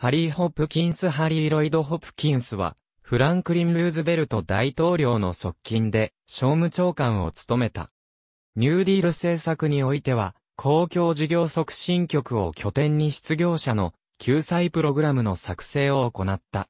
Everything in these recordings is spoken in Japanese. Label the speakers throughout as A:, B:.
A: ハリー・ホップキンス・ハリー・ロイド・ホップキンスは、フランクリン・ルーズベルト大統領の側近で、商務長官を務めた。ニューディール政策においては、公共事業促進局を拠点に失業者の救済プログラムの作成を行った。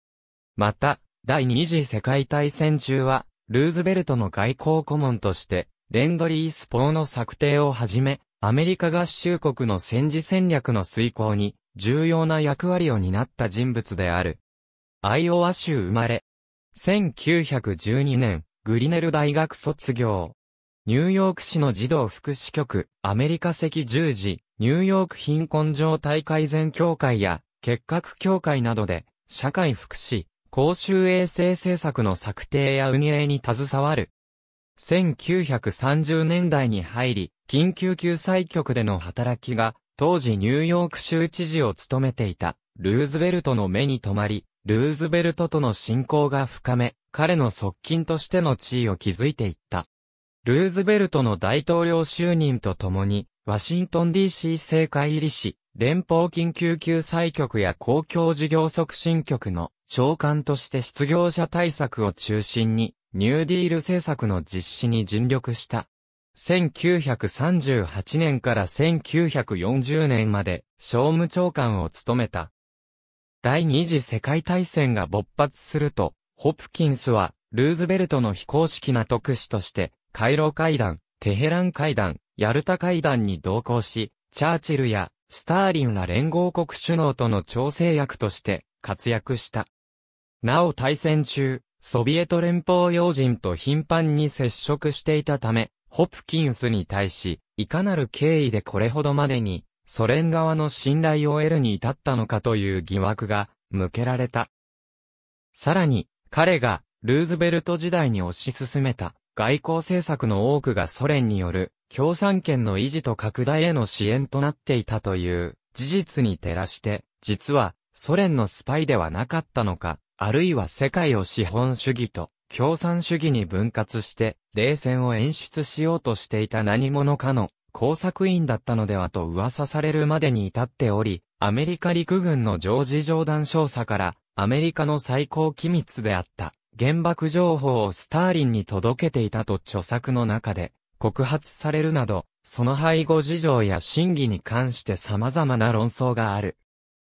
A: また、第二次世界大戦中は、ルーズベルトの外交顧問として、レンドリースポーの策定をはじめ、アメリカ合衆国の戦時戦略の遂行に重要な役割を担った人物である。アイオワ州生まれ。1912年、グリネル大学卒業。ニューヨーク市の児童福祉局、アメリカ赤十字、ニューヨーク貧困状態改善協会や、結核協会などで、社会福祉、公衆衛生政策の策定や運営に携わる。1930年代に入り、緊急救済局での働きが当時ニューヨーク州知事を務めていた、ルーズベルトの目に留まり、ルーズベルトとの親交が深め、彼の側近としての地位を築いていった。ルーズベルトの大統領就任とともに、ワシントン DC 政界入りし、連邦緊急救済局や公共事業促進局の長官として失業者対策を中心に、ニューディール政策の実施に尽力した。1938年から1940年まで、商務長官を務めた。第二次世界大戦が勃発すると、ホプキンスは、ルーズベルトの非公式な特使として、カイロ会談、テヘラン会談、ヤルタ会談に同行し、チャーチルやスターリンら連合国首脳との調整役として活躍した。なお大戦中、ソビエト連邦要人と頻繁に接触していたため、ホプキンスに対し、いかなる経緯でこれほどまでに、ソ連側の信頼を得るに至ったのかという疑惑が向けられた。さらに、彼がルーズベルト時代に推し進めた外交政策の多くがソ連による共産権の維持と拡大への支援となっていたという事実に照らして、実はソ連のスパイではなかったのか、あるいは世界を資本主義と共産主義に分割して、冷戦を演出しようとしていた何者かの工作員だったのではと噂されるまでに至っており、アメリカ陸軍の常時冗談。少佐から、アメリカの最高機密であった、原爆情報をスターリンに届けていたと著作の中で、告発されるなど、その背後事情や真偽に関して様々な論争がある。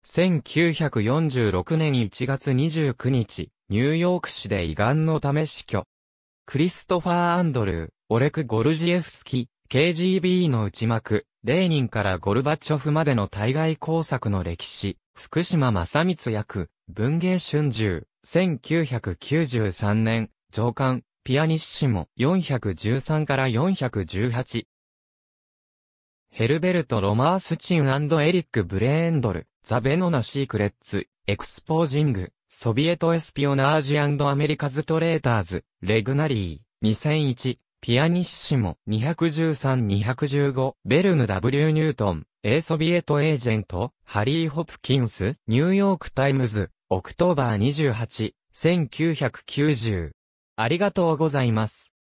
A: 1946年1月29日、ニューヨーク市で胃がんのため死去。クリストファー・アンドルー、オレク・ゴルジエフスキ、KGB の内幕、レーニンからゴルバチョフまでの対外工作の歴史、福島正光役、文芸春秋、1993年、上官、ピアニッシモ、413から418。ヘルベルト・ロマースチンエリック・ブレーンドル、ザ・ベノナ・シークレッツ、エクスポージング、ソビエトエスピオナージアメリカズトレーターズ、レグナリー、2001、ピアニッシモ、213-215、ベルヌ・ W・ ニュートン、A ソビエトエージェント、ハリー・ホプキンス、ニューヨーク・タイムズ、オクトーバー28、1990。ありがとうございます。